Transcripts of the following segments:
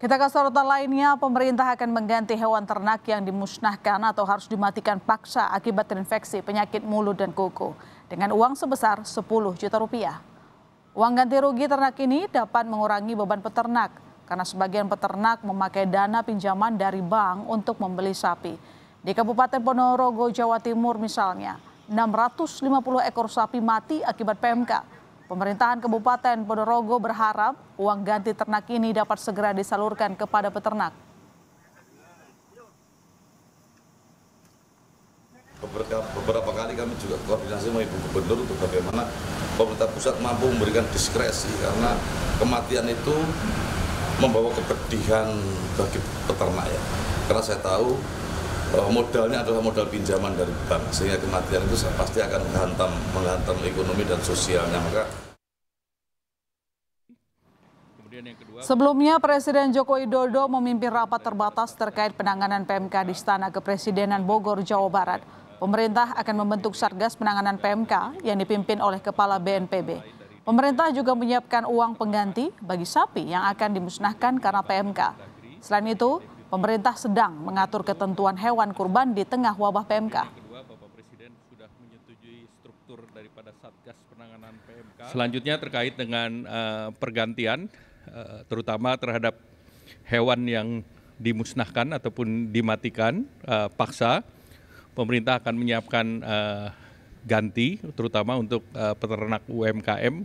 Kita ke sorotan lainnya, pemerintah akan mengganti hewan ternak yang dimusnahkan atau harus dimatikan paksa akibat terinfeksi penyakit mulut dan kuku dengan uang sebesar 10 juta rupiah. Uang ganti rugi ternak ini dapat mengurangi beban peternak karena sebagian peternak memakai dana pinjaman dari bank untuk membeli sapi. Di Kabupaten Ponorogo, Jawa Timur misalnya, 650 ekor sapi mati akibat PMK Pemerintahan Kabupaten Ponorogo berharap uang ganti ternak ini dapat segera disalurkan kepada peternak. Beberapa kali kami juga koordinasi sama Ibu Gubernur untuk bagaimana pemerintah pusat mampu memberikan diskresi karena kematian itu membawa kepedihan bagi peternak ya. Karena saya tahu Oh, modalnya adalah modal pinjaman dari bank sehingga kematian itu pasti akan menghantam menghantam ekonomi dan sosialnya maka Sebelumnya Presiden Joko Widodo memimpin rapat terbatas terkait penanganan PMK di Istana Kepresidenan Bogor, Jawa Barat. Pemerintah akan membentuk Satgas Penanganan PMK yang dipimpin oleh Kepala BNPB. Pemerintah juga menyiapkan uang pengganti bagi sapi yang akan dimusnahkan karena PMK. Selain itu, pemerintah sedang mengatur ketentuan hewan kurban di tengah wabah PMK. Selanjutnya terkait dengan eh, pergantian, eh, terutama terhadap hewan yang dimusnahkan ataupun dimatikan eh, paksa, pemerintah akan menyiapkan ganti, terutama untuk peternak UMKM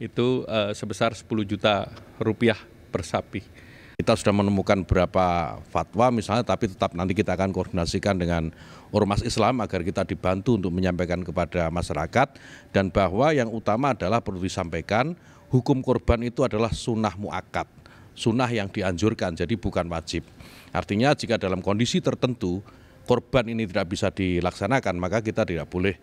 itu sebesar 10 juta rupiah per sapi. Kita sudah menemukan berapa fatwa misalnya, tapi tetap nanti kita akan koordinasikan dengan ormas Islam agar kita dibantu untuk menyampaikan kepada masyarakat dan bahwa yang utama adalah perlu disampaikan hukum korban itu adalah sunnah muakat, sunnah yang dianjurkan, jadi bukan wajib. Artinya jika dalam kondisi tertentu korban ini tidak bisa dilaksanakan, maka kita tidak boleh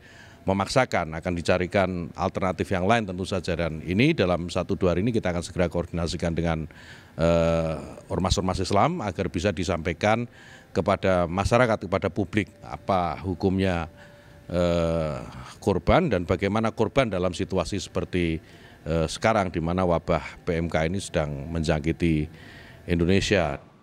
memaksakan akan dicarikan alternatif yang lain tentu saja dan ini dalam satu dua hari ini kita akan segera koordinasikan dengan eh, ormas-ormas eh, Islam agar bisa disampaikan kepada masyarakat kepada publik apa hukumnya eh, korban dan bagaimana korban dalam situasi seperti eh, sekarang di mana wabah PMK ini sedang menjangkiti Indonesia.